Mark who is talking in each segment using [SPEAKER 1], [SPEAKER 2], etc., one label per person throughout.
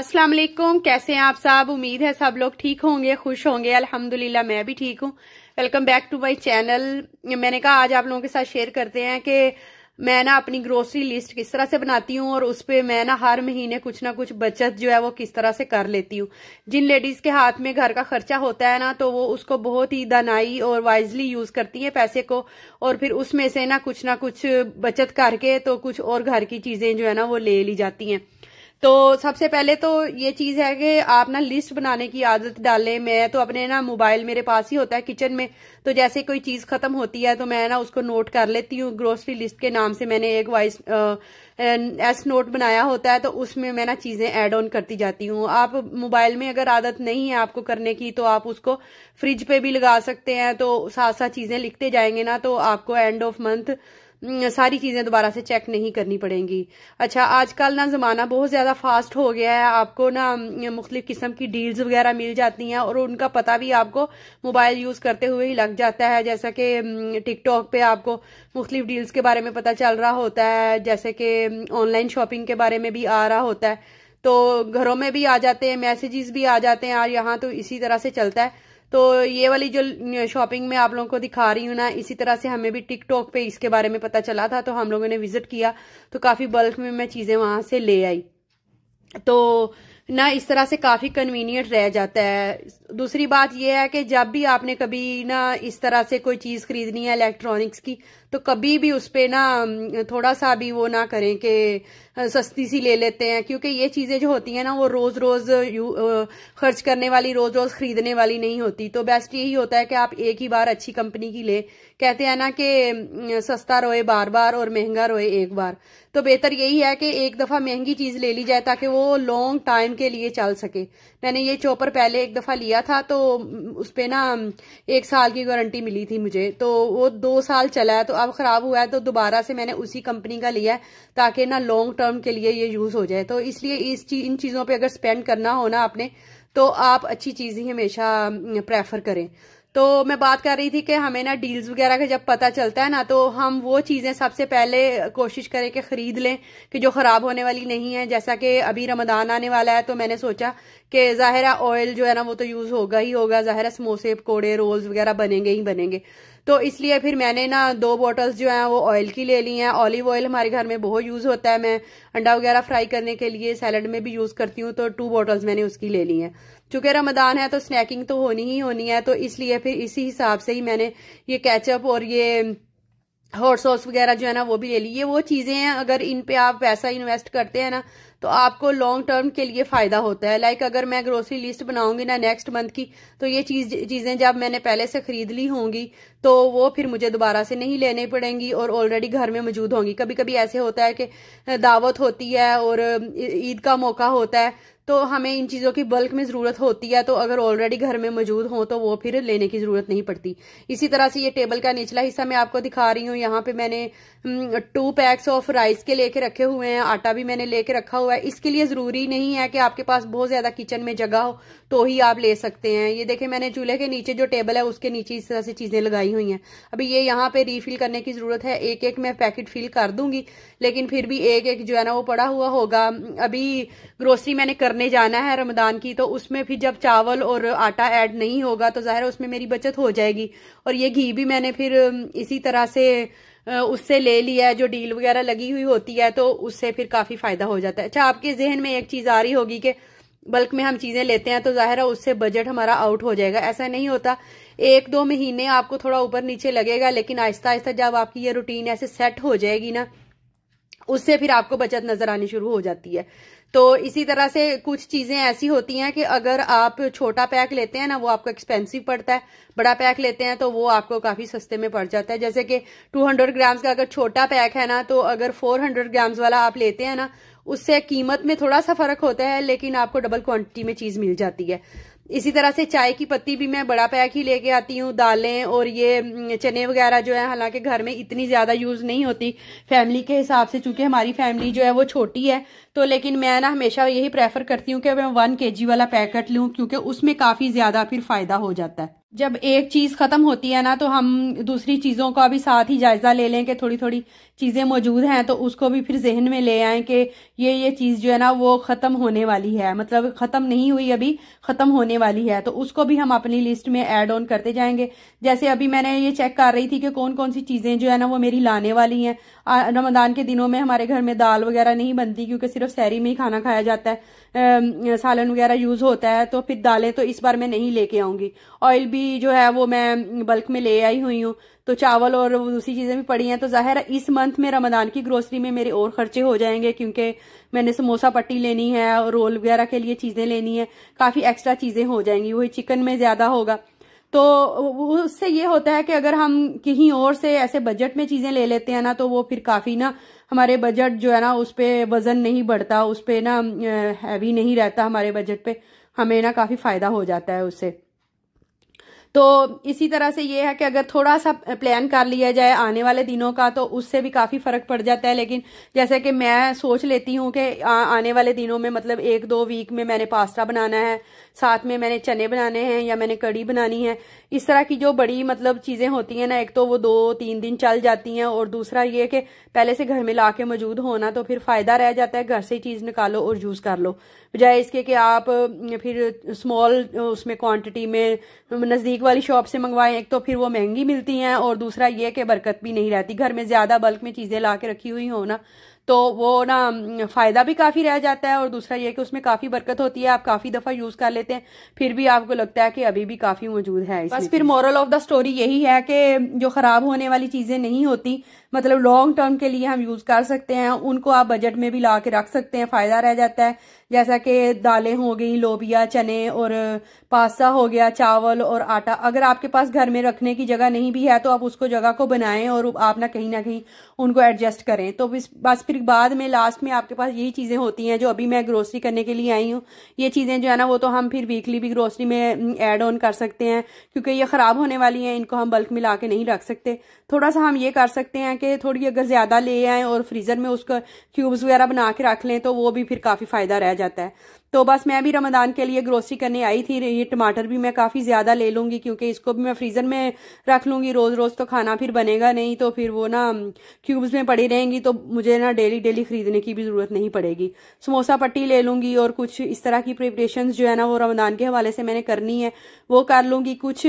[SPEAKER 1] अस्सलाम वालेकुम कैसे हैं आप साहब उम्मीद है सब लोग ठीक होंगे खुश होंगे अल्हम्दुलिल्लाह मैं भी ठीक हूँ welcome back to my channel मैंने कहा आज आप लोगों के साथ शेयर करते हैं कि मैं ना अपनी ग्रोसरी लिस्ट किस तरह से बनाती हूँ और उस पर मैं ना हर महीने कुछ ना कुछ बचत जो है वो किस तरह से कर लेती हूँ जिन लेडीज के हाथ में घर का खर्चा होता है ना तो वो उसको बहुत ही दनाई और वाइजली यूज करती है पैसे को और फिर उसमें से ना कुछ ना कुछ बचत करके तो कुछ और घर की चीजें जो है ना वो ले ली जाती हैं तो सबसे पहले तो ये चीज है कि आप ना लिस्ट बनाने की आदत डालें मैं तो अपने ना मोबाइल मेरे पास ही होता है किचन में तो जैसे कोई चीज खत्म होती है तो मैं ना उसको नोट कर लेती हूँ ग्रोसरी लिस्ट के नाम से मैंने एक वाइस एस नोट बनाया होता है तो उसमें मैं ना चीजें एड ऑन करती जाती हूँ आप मोबाइल में अगर आदत नहीं है आपको करने की तो आप उसको फ्रिज पे भी लगा सकते हैं तो साथ साथ चीजें लिखते जाएंगे ना तो आपको एंड ऑफ मंथ हम्म, सारी चीज़ें दोबारा से चेक नहीं करनी पड़ेंगी अच्छा आजकल ना ज़माना बहुत ज़्यादा फास्ट हो गया है आपको ना हम्म, मुख्तलिफ़ किस्म की डील्स वगैरह मिल जाती हैं और उनका पता भी आपको मोबाइल यूज़ करते हुए ही लग जाता है जैसा कि टिकटॉक हम्म, पे आपको मुख्तलिफ डील्स के बारे में पता चल रहा होता है जैसे कि ऑनलाइन शॉपिंग के बारे में भी आ रहा होता है तो घरों में भी आ जाते हैं मैसेजेस भी आ जाते हैं और यहाँ तो इसी तरह से चलता है तो ये वाली जो शॉपिंग में आप लोगों को दिखा रही हूँ ना इसी तरह से हमें भी टिकटॉक पे इसके बारे में पता चला था तो हम लोगों ने विजिट किया तो काफ़ी बल्क में मैं चीज़ें वहां से ले आई तो ना इस तरह से काफ़ी कन्वीनियंट रह जाता है दूसरी बात यह है कि जब भी आपने कभी ना इस तरह से कोई चीज़ खरीदनी है इलेक्ट्रॉनिक्स की तो कभी भी उस पर ना थोड़ा सा भी वो ना करें कि सस्ती सी ले लेते हैं क्योंकि ये चीज़ें जो होती हैं ना वो रोज़ रोज़ खर्च करने वाली रोज़ रोज़ खरीदने वाली नहीं होती तो बेस्ट यही होता है कि आप एक ही बार अच्छी कंपनी की ले कहते हैं ना कि सस्ता रोए बार बार और महंगा रोए एक बार तो बेहतर यही है कि एक दफ़ा महंगी चीज़ ले ली जाए ताकि वो लॉन्ग टाइम के लिए चल सके मैंने ये चोपर पहले एक दफ़ा लिया लिया था तो उस पर ना एक साल की गारंटी मिली थी मुझे तो वो दो साल चला है तो अब ख़राब हुआ है तो दोबारा से मैंने उसी कंपनी का लिया है ताकि ना लॉन्ग टर्म के लिए ये यूज़ हो जाए तो इसलिए इस चीज इन चीज़ों पर अगर स्पेंड करना हो ना आपने तो आप अच्छी चीज़ ही हमेशा प्रेफर करें तो मैं बात कर रही थी कि हमें ना डील्स वगैरह का जब पता चलता है ना तो हम वो चीज़ें सबसे पहले कोशिश करें कि ख़रीद लें कि जो ख़राब होने वाली नहीं है जैसा कि अभी रमदान आने वाला है तो मैंने सोचा कि ज़ाहिर ऑयल जो है ना वो तो यूज़ होगा ही होगा ज़ाहिर समोसे पकौड़े रोल्स वगैरह बनेंगे ही बनेंगे तो इसलिए फिर मैंने ना दो बॉटल्स जो हैं वो ऑयल की ले ली हैं ऑलिव ऑयल हमारे घर में बहुत यूज़ होता है मैं अंडा वगैरह फ्राई करने के लिए सैलड में भी यूज़ करती हूँ तो टू बॉटल्स मैंने उसकी ले ली हैं चूंकि रमदान है तो स्नैकिंग तो होनी ही होनी है तो इसलिए फिर इसी हिसाब से ही मैंने ये कैचअप और ये हॉट सॉस वगैरह जो है ना वो भी ले ली ये वो चीज़ें हैं अगर इन पे आप पैसा इन्वेस्ट करते हैं ना तो आपको लॉन्ग टर्म के लिए फायदा होता है लाइक अगर मैं ग्रोसरी लिस्ट बनाऊंगी ना नेक्स्ट मंथ की तो ये चीज चीजें जब मैंने पहले से खरीद ली होंगी तो वो फिर मुझे दोबारा से नहीं लेनी पड़ेंगी और ऑलरेडी घर में मौजूद होंगी कभी कभी ऐसे होता है कि दावत होती है और ईद का मौका होता है तो हमें इन चीज़ों की बल्क में ज़रूरत होती है तो अगर ऑलरेडी घर में मौजूद हो तो वो फिर लेने की ज़रूरत नहीं पड़ती इसी तरह से ये टेबल का निचला हिस्सा मैं आपको दिखा रही हूँ यहाँ पे मैंने टू पैक्स ऑफ राइस के लेके रखे हुए हैं आटा भी मैंने लेके रखा हुआ है इसके लिए ज़रूरी नहीं है कि आपके पास बहुत ज़्यादा किचन में जगह हो तो ही आप ले सकते हैं ये देखे मैंने चूल्हे के नीचे जो टेबल है उसके नीचे इस तरह से चीज़ें लगाई हुई हैं अभी ये यहाँ पे रीफिल करने की ज़रूरत है एक एक मैं पैकेट फिल कर दूंगी लेकिन फिर भी एक एक जो है ना वो पड़ा हुआ होगा अभी ग्रोसरी मैंने करने करने जाना है रमदान की तो उसमें फिर जब चावल और आटा ऐड नहीं होगा तो ज़ाहिर उसमें मेरी बचत हो जाएगी और ये घी भी मैंने फिर इसी तरह से उससे ले लिया है जो डील वगैरह लगी हुई होती है तो उससे फिर काफ़ी फ़ायदा हो जाता है अच्छा आपके जहन में एक चीज़ आ रही होगी कि बल्क में हम चीज़ें लेते हैं तो ज़ाहिर है उससे बजट हमारा आउट हो जाएगा ऐसा नहीं होता एक दो महीने आपको थोड़ा ऊपर नीचे लगेगा लेकिन आहिस्ता आहिस्ता जब आपकी ये रूटीन ऐसे सेट हो जाएगी ना उससे फिर आपको बचत नजर आनी शुरू हो जाती है तो इसी तरह से कुछ चीजें ऐसी होती हैं कि अगर आप छोटा पैक लेते हैं ना वो आपको एक्सपेंसिव पड़ता है बड़ा पैक लेते हैं तो वो आपको काफी सस्ते में पड़ जाता है जैसे कि 200 ग्राम्स का अगर छोटा पैक है ना तो अगर 400 ग्राम्स वाला आप लेते हैं ना उससे कीमत में थोड़ा सा फर्क होता है लेकिन आपको डबल क्वांटिटी में चीज मिल जाती है इसी तरह से चाय की पत्ती भी मैं बड़ा पैक ही लेके आती हूँ दालें और ये चने वगैरह जो है हालांकि घर में इतनी ज़्यादा यूज़ नहीं होती फैमिली के हिसाब से चूंकि हमारी फैमिली जो है वो छोटी है तो लेकिन मैं ना हमेशा यही प्रेफर करती हूँ कि मैं वन के वाला पैकेट लूँ क्योंकि उसमें काफ़ी ज़्यादा फिर फ़ायदा हो जाता है जब एक चीज़ ख़त्म होती है ना तो हम दूसरी चीज़ों का भी साथ ही जायज़ा ले लें कि थोड़ी थोड़ी चीज़ें मौजूद हैं तो उसको भी फिर जहन में ले आए कि ये ये चीज़ जो है ना वो ख़त्म होने वाली है मतलब ख़त्म नहीं हुई अभी ख़त्म होने वाली है तो उसको भी हम अपनी लिस्ट में एड ऑन करते जाएंगे जैसे अभी मैंने ये चेक कर रही थी कि कौन कौन सी चीज़ें जो है ना वो मेरी लाने वाली है रमदान के दिनों में हमारे घर में दाल वगैरह नहीं बनती क्योंकि सिर्फ सैरी में ही खाना खाया जाता है सालन वगैरह यूज होता है तो फिर दालें तो इस बार मैं नहीं लेके आऊंगी ऑयल भी जो है वो मैं बल्क में ले आई हुई हूँ तो चावल और दूसरी चीजें भी पड़ी हैं तो जाहिर है इस मंथ में रमदान की ग्रोसरी में मेरे और खर्चे हो जाएंगे क्योंकि मैंने समोसा पट्टी लेनी है और रोल वगैरह के लिए चीजें लेनी है काफी एक्स्ट्रा चीजें हो जाएंगी वही चिकन में ज्यादा होगा तो उससे ये होता है कि अगर हम कहीं और से ऐसे बजट में चीज़ें ले लेते हैं ना तो वो फिर काफ़ी ना हमारे बजट जो है ना उस पर वज़न नहीं बढ़ता उस पर ना हैवी नहीं रहता हमारे बजट पे हमें ना काफ़ी फ़ायदा हो जाता है उससे तो इसी तरह से ये है कि अगर थोड़ा सा प्लान कर लिया जाए आने वाले दिनों का तो उससे भी काफ़ी फ़र्क पड़ जाता है लेकिन जैसे कि मैं सोच लेती हूँ कि आने वाले दिनों में मतलब एक दो वीक में मैंने पास्ता बनाना है साथ में मैंने चने बनाने हैं या मैंने कड़ी बनानी है इस तरह की जो बड़ी मतलब चीज़ें होती हैं ना एक तो वो दो तीन दिन चल जाती हैं और दूसरा ये कि पहले से घर में ला के मौजूद होना तो फिर फ़ायदा रह जाता है घर से चीज़ निकालो और यूज़ कर लो बजाय इसके कि आप फिर स्मॉल उसमें क्वांटिटी में नज़दीक बुटीक वाली शॉप से मंगवाएं एक तो फिर वो महंगी मिलती हैं और दूसरा ये कि बरकत भी नहीं रहती घर में ज़्यादा बल्क में चीज़ें ला के रखी हुई हो ना तो वो ना फ़ायदा भी काफ़ी रह जाता है और दूसरा ये कि उसमें काफ़ी बरकत होती है आप काफ़ी दफ़ा यूज़ कर लेते हैं फिर भी आपको लगता है कि अभी भी काफ़ी मौजूद है बस फिर मॉरल ऑफ द स्टोरी यही है कि जो ख़राब होने वाली चीज़ें नहीं होती मतलब लॉन्ग टर्म के लिए हम यूज़ कर सकते हैं उनको आप बजट में भी ला के रख सकते हैं फ़ायदा रह जाता है जैसा कि दालें हो गई लोबिया चने और पास्ता हो गया चावल और आटा अगर आपके पास घर में रखने की जगह नहीं भी है तो आप उसको जगह को बनाएं और आप ना कहीं ना कहीं उनको एडजस्ट करें तो बस फिर बाद में लास्ट में आपके पास यही चीज़ें होती हैं जो अभी मैं ग्रोसरी करने के लिए आई हूँ ये चीज़ें जो है ना वो तो हम फिर वीकली भी ग्रोसरी में एड ऑन कर सकते हैं क्योंकि ये ख़राब होने वाली हैं इनको हम बल्क मिला के नहीं रख सकते थोड़ा सा हम ये कर सकते हैं कि थोड़ी अगर ज़्यादा ले आएँ और फ्रीज़र में उसका क्यूब्स वगैरह बना के रख लें तो वो भी फिर काफ़ी फ़ायदा रह जाता है तो बस मैं भी रमदान के लिए ग्रोसरी करने आई थी ये टमाटर भी मैं काफ़ी ज़्यादा ले लूँगी क्योंकि इसको भी मैं फ्रीज़र में रख लूँगी रोज़ रोज़ तो खाना फिर बनेगा नहीं तो फिर वो ना क्यूब्स में पड़ी रहेंगी तो मुझे ना डेली डेली ख़रीदने की भी ज़रूरत नहीं पड़ेगी समोसा पट्टी ले लूँगी और कुछ इस तरह की प्रिपरेशन जो है ना वो रमदान के हवाले से मैंने करनी है वो कर लूँगी कुछ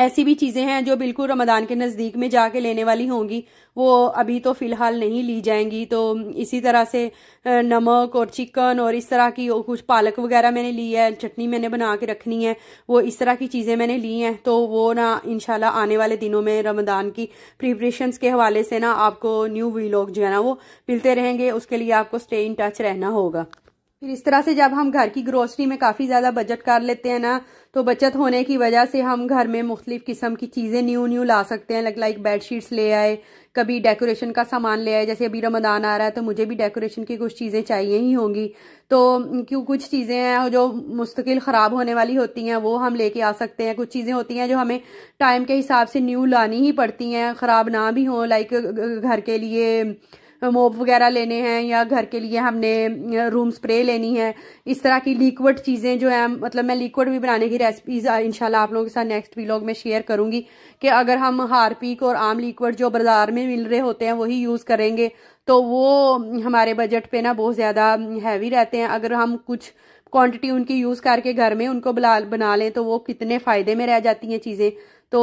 [SPEAKER 1] ऐसी भी चीज़ें हैं जो बिल्कुल रमदान के नज़दीक में जाके लेने वाली होंगी वो अभी तो फ़िलहाल नहीं ली जाएंगी तो इसी तरह से नमक और चिकन और इस तरह की कुछ पालक वगैरह मैंने ली है चटनी मैंने बना के रखनी है वो इस तरह की चीज़ें मैंने ली हैं तो वो ना इनशाला आने वाले दिनों में रमदान की प्रिपरेशन के हवाले से ना आपको न्यू वीलॉग जो है ना वो मिलते रहेंगे उसके लिए आपको स्टे इन टच रहना होगा फिर इस तरह से जब हम घर की ग्रोसरी में काफ़ी ज़्यादा बजट कर लेते हैं ना तो बचत होने की वजह से हम घर में मुख्तलिफ़ किस्म की चीज़ें न्यू न्यू ला सकते हैं लाइक लाइक बेड शीट्स ले आए कभी डेकोरेशन का सामान ले आए जैसे अभी रमदान आ रहा है तो मुझे भी डेकोरेशन की कुछ चीज़ें चाहिए ही होंगी तो क्यों कुछ चीज़ें हैं जो मुस्तकिल ख़राब होने वाली होती हैं वो हम लेके आ सकते हैं कुछ चीज़ें होती हैं जो हमें टाइम के हिसाब से न्यू लानी ही पड़ती हैं ख़राब ना भी हों लाइक घर के लिए मोब वगैरह लेने हैं या घर के लिए हमने रूम स्प्रे लेनी है इस तरह की लिक्विड चीज़ें जो है मतलब मैं लिक्विड भी बनाने की रेसिपीज इंशाल्लाह आप लोगों के साथ नेक्स्ट वीलॉग में शेयर करूंगी कि अगर हम हारपिक और आम लिक्विड जो बाजार में मिल रहे होते हैं वही यूज़ करेंगे तो वो हमारे बजट पे ना बहुत ज़्यादा हैवी रहते हैं अगर हम कुछ क्वांटिटी उनकी यूज़ करके घर में उनको बना लें तो वो कितने फ़ायदे में रह जाती हैं चीज़ें तो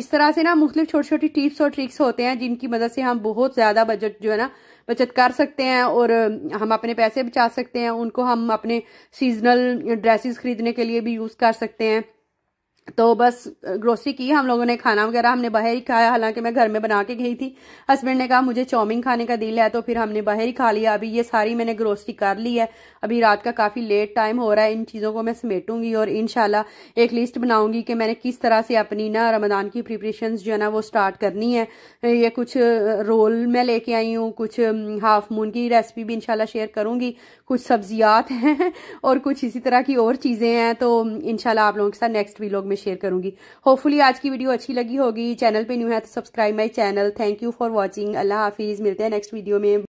[SPEAKER 1] इस तरह से ना मुख्तु छोटी छोटी टिप्स और ट्रिक्स होते हैं जिनकी मदद से हम बहुत ज़्यादा बजट जो है ना बचत कर सकते हैं और हम अपने पैसे बचा सकते हैं उनको हम अपने सीजनल ड्रेसेस खरीदने के लिए भी यूज़ कर सकते हैं तो बस ग्रोसरी की हम लोगों ने खाना वगैरह हमने बाहर ही खाया हालांकि मैं घर में बना के गई थी हस्बैंड ने कहा मुझे चौमिन खाने का दिल है तो फिर हमने बाहर ही खा लिया अभी ये सारी मैंने ग्रोसरी कर ली है अभी रात का काफ़ी लेट टाइम हो रहा है इन चीज़ों को मैं समेटूंगी और इन एक लिस्ट बनाऊंगी कि मैंने किस तरह से अपनी ना रमदान की प्रिपरेशन जो है ना वो स्टार्ट करनी है ये कुछ रोल मैं लेके आई हूँ कुछ हाफ मून की रेसिपी भी इनशाला शेयर करूँगी कुछ सब्जियात हैं और कुछ इसी तरह की और चीज़ें हैं तो इनशाला आप लोगों के साथ नेक्स्ट वीलॉग में शेयर करूंगी होपफुली आज की वीडियो अच्छी लगी होगी चैनल पे न्यू है तो subscribe my channel thank you for watching अल्लाह हाफिज मिलते हैं नेक्स्ट वीडियो में